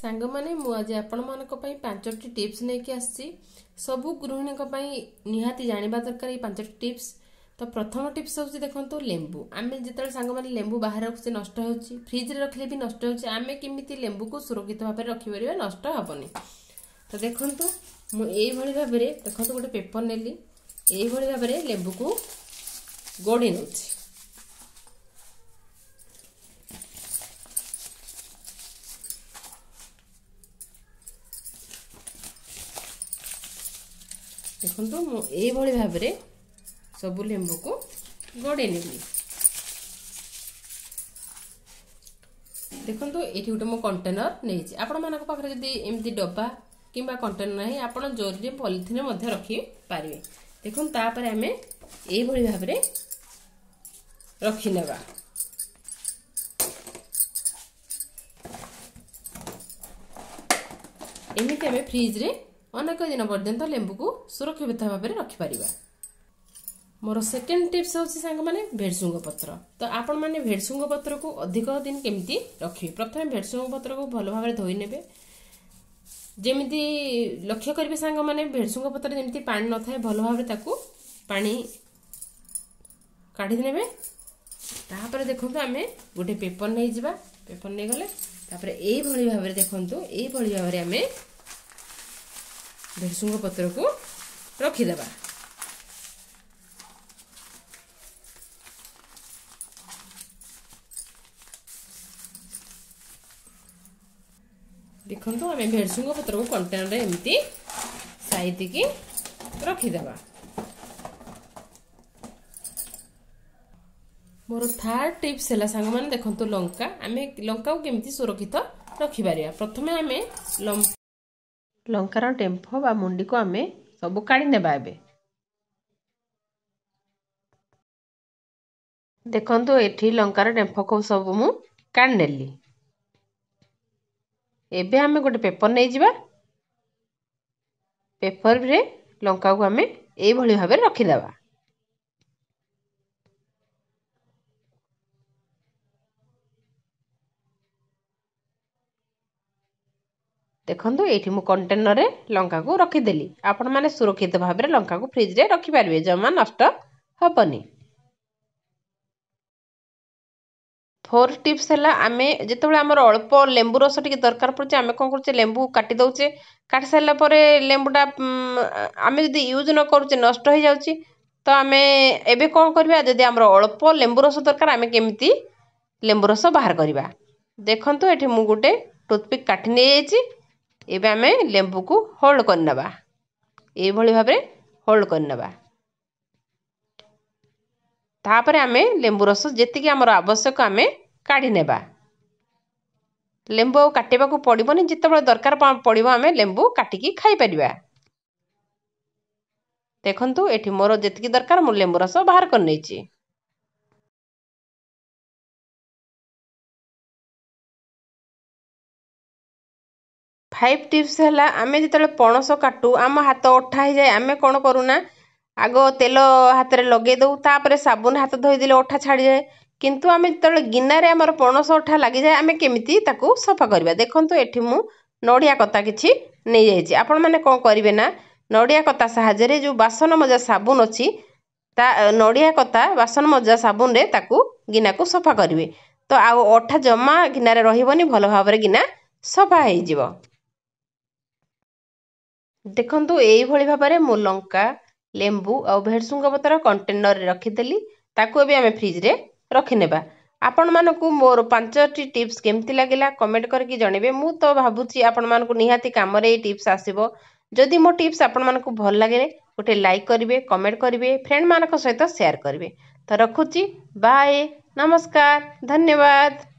ସାଙ୍ଗମାନେ ମୁଁ ଆଜି ଆପଣମାନଙ୍କ ପାଇଁ ପାଞ୍ଚଟି ଟିପ୍ସ ନେଇକି ଆସିଛି ସବୁ ଗୃହିଣୀଙ୍କ ପାଇଁ ନିହାତି ଜାଣିବା ଦରକାର ଏଇ ପାଞ୍ଚଟି ଟିପ୍ସ ତ ପ୍ରଥମ ଟିପ୍ସ ହେଉଛି ଦେଖନ୍ତୁ ଲେମ୍ବୁ ଆମେ ଯେତେବେଳେ ସାଙ୍ଗମାନେ ଲେମ୍ବୁ ବାହାରେ ରଖୁଛେ ନଷ୍ଟ ହେଉଛି ଫ୍ରିଜ୍ରେ ରଖିଲେ ବି ନଷ୍ଟ ହେଉଛି ଆମେ କେମିତି ଲେମ୍ବୁକୁ ସୁରକ୍ଷିତ ଭାବରେ ରଖିପାରିବା ନଷ୍ଟ ହେବନି ତ ଦେଖନ୍ତୁ ମୁଁ ଏଇଭଳି ଭାବରେ ଦେଖନ୍ତୁ ଗୋଟେ ପେପର୍ ନେଲି ଏଇଭଳି ଭାବରେ ଲେମ୍ବୁକୁ ଗୋଡ଼େଇ ନେଉଛି ଦେଖନ୍ତୁ ମୁଁ ଏଇଭଳି ଭାବରେ ସବୁ ଲେମ୍ବୁକୁ ଗଡ଼େଇ ନେଲି ଦେଖନ୍ତୁ ଏଠି ଗୋଟେ ମୁଁ କଣ୍ଟେନର ନେଇଛି ଆପଣମାନଙ୍କ ପାଖରେ ଯଦି ଏମିତି ଡବା କିମ୍ବା କଣ୍ଟେନର ନାହିଁ ଆପଣ ଜରିରେ ପଲିଥିନରେ ମଧ୍ୟ ରଖିପାରିବେ ଦେଖନ୍ତୁ ତାପରେ ଆମେ ଏଇଭଳି ଭାବରେ ରଖିନେବା ଏମିତି ଆମେ ଫ୍ରିଜ୍ରେ ଅନେକ ଦିନ ପର୍ଯ୍ୟନ୍ତ ଲେମ୍ବୁକୁ ସୁରକ୍ଷିତ ଭାବରେ ରଖିପାରିବା ମୋର ସେକେଣ୍ଡ ଟିପ୍ସ ହେଉଛି ସାଙ୍ଗମାନେ ଭେଡ଼ସୁଙ୍ଗ ପତ୍ର ତ ଆପଣମାନେ ଭେଡ଼ସୁଙ୍ଗ ପତ୍ରକୁ ଅଧିକ ଦିନ କେମିତି ରଖିବେ ପ୍ରଥମେ ଭେଡ଼ସୁଙ୍ଗ ପତ୍ରକୁ ଭଲ ଭାବରେ ଧୋଇ ନେବେ ଯେମିତି ଲକ୍ଷ୍ୟ କରିବେ ସାଙ୍ଗମାନେ ଭେଡ଼ସୁଙ୍ଗ ପତ୍ରରେ ଯେମିତି ପାଣି ନଥାଏ ଭଲ ଭାବରେ ତାକୁ ପାଣି କାଢ଼ି ନେବେ ତାପରେ ଦେଖନ୍ତୁ ଆମେ ଗୋଟେ ପେପର ନେଇଯିବା ପେପର ନେଇଗଲେ ତାପରେ ଏଇଭଳି ଭାବରେ ଦେଖନ୍ତୁ ଏଇଭଳି ଭାବରେ ଆମେ ଭେସୁଙ୍ଗ ପତ୍ରକୁ ରଖିଦେବା ଦେଖନ୍ତୁ ଆମେ ଭେରସୁଙ୍ଗ ପତ୍ରକୁ କଣ୍ଟେନରେ ଏମିତି ସାଇତିକି ରଖିଦେବା ମୋର ଥାର୍ଡ଼ ଟିପ୍ସ ହେଲା ସାଙ୍ଗମାନେ ଦେଖନ୍ତୁ ଲଙ୍କା ଆମେ ଲଙ୍କାକୁ କେମିତି ସୁରକ୍ଷିତ ରଖିପାରିବା ପ୍ରଥମେ ଆମେ ଲଙ୍କାର ଟେମ୍ଫ ବା ମୁଣ୍ଡିକୁ ଆମେ ସବୁ କାଢ଼ି ନେବା ଏବେ ଦେଖନ୍ତୁ ଏଠି ଲଙ୍କାର ଟେମ୍ଫକୁ ସବୁ ମୁଁ କାଢ଼ିନେଲି ଏବେ ଆମେ ଗୋଟେ ପେପର ନେଇଯିବା ପେପରରେ ଲଙ୍କାକୁ ଆମେ ଏଇଭଳି ଭାବରେ ରଖିଦେବା ଦେଖନ୍ତୁ ଏଇଠି ମୁଁ କଣ୍ଟେନର୍ରେ ଲଙ୍କାକୁ ରଖିଦେଲି ଆପଣମାନେ ସୁରକ୍ଷିତ ଭାବରେ ଲଙ୍କାକୁ ଫ୍ରିଜ୍ରେ ରଖିପାରିବେ ଜମା ନଷ୍ଟ ହେବନି ଫୋର୍ ଟିପ୍ସ ହେଲା ଆମେ ଯେତେବେଳେ ଆମର ଅଳ୍ପ ଲେମ୍ବୁ ରସ ଟିକେ ଦରକାର ପଡ଼ୁଛି ଆମେ କ'ଣ କରୁଛେ ଲେମ୍ବୁ କାଟି ଦେଉଛେ କାଟି ସାରିଲା ପରେ ଲେମ୍ବୁଟା ଆମେ ଯଦି ୟୁଜ୍ ନ କରୁଛେ ନଷ୍ଟ ହୋଇଯାଉଛି ତ ଆମେ ଏବେ କ'ଣ କରିବା ଯଦି ଆମର ଅଳ୍ପ ଲେମ୍ବୁ ରସ ଦରକାର ଆମେ କେମିତି ଲେମ୍ବୁ ରସ ବାହାର କରିବା ଦେଖନ୍ତୁ ଏଠି ମୁଁ ଗୋଟେ ଟୁଥ୍ପିକ୍ କାଠି ନେଇଯାଇଛି ଏବେ ଆମେ ଲେମ୍ବୁକୁ ହୋଲ୍ଡ କରିନେବା ଏଇଭଳି ଭାବରେ ହୋଲ୍ଡ କରିନେବା ତାପରେ ଆମେ ଲେମ୍ବୁ ରସ ଯେତିକି ଆମର ଆବଶ୍ୟକ ଆମେ କାଢ଼ି ନେବା ଲେମ୍ବୁ ଆଉ କାଟିବାକୁ ପଡ଼ିବନି ଯେତେବେଳେ ଦରକାର ପଡ଼ିବ ଆମେ ଲେମ୍ବୁ କାଟିକି ଖାଇପାରିବା ଦେଖନ୍ତୁ ଏଠି ମୋର ଯେତିକି ଦରକାର ମୁଁ ଲେମ୍ବୁ ରସ ବାହାର କରିନେଇଛି ଫାଇଭ୍ ଟିପ୍ସ ହେଲା ଆମେ ଯେତେବେଳେ ପଣସ କାଟୁ ଆମ ହାତ ଅଠା ହେଇଯାଏ ଆମେ କ'ଣ କରୁନା ଆଗ ତେଲ ହାତରେ ଲଗେଇ ଦଉ ତାପରେ ସାବୁନ ହାତ ଧୋଇଦେଲେ ଅଠା ଛାଡ଼ିଯାଏ କିନ୍ତୁ ଆମେ ଯେତେବେଳେ ଗିନାରେ ଆମର ପଣସ ଅଠା ଲାଗିଯାଏ ଆମେ କେମିତି ତାକୁ ସଫା କରିବା ଦେଖନ୍ତୁ ଏଠି ମୁଁ ନଡ଼ିଆ କତା କିଛି ନେଇଯାଇଛି ଆପଣମାନେ କ'ଣ କରିବେ ନା ନଡ଼ିଆ କତା ସାହାଯ୍ୟରେ ଯେଉଁ ବାସନ ମଜା ସାବୁନ ଅଛି ତା ନଡ଼ିଆ କତା ବାସନ ମଜା ସାବୁନରେ ତାକୁ ଗିନାକୁ ସଫା କରିବେ ତ ଆଉ ଅଠା ଜମା ଗିନାରେ ରହିବନି ଭଲ ଭାବରେ ଗିନା ସଫା ହେଇଯିବ ଦେଖନ୍ତୁ ଏଇଭଳି ଭାବରେ ମୁଁ ଲଙ୍କା ଲେମ୍ବୁ ଆଉ ଭେର୍ସୁଙ୍ଗ ପତ୍ର କଣ୍ଟେନରରେ ରଖିଦେଲି ତାକୁ ଏବେ ଆମେ ଫ୍ରିଜ୍ରେ ରଖିନେବା ଆପଣମାନଙ୍କୁ ମୋର ପାଞ୍ଚଟି ଟିପ୍ସ କେମିତି ଲାଗିଲା କମେଣ୍ଟ କରିକି ଜଣେଇବେ ମୁଁ ତ ଭାବୁଛି ଆପଣମାନଙ୍କୁ ନିହାତି କାମରେ ଏଇ ଟିପ୍ସ ଆସିବ ଯଦି ମୋ ଟିପ୍ସ ଆପଣମାନଙ୍କୁ ଭଲ ଲାଗିଲେ ଗୋଟେ ଲାଇକ୍ କରିବେ କମେଣ୍ଟ କରିବେ ଫ୍ରେଣ୍ଡମାନଙ୍କ ସହିତ ସେୟାର କରିବେ ତ ରଖୁଛି ବାଏ ନମସ୍କାର ଧନ୍ୟବାଦ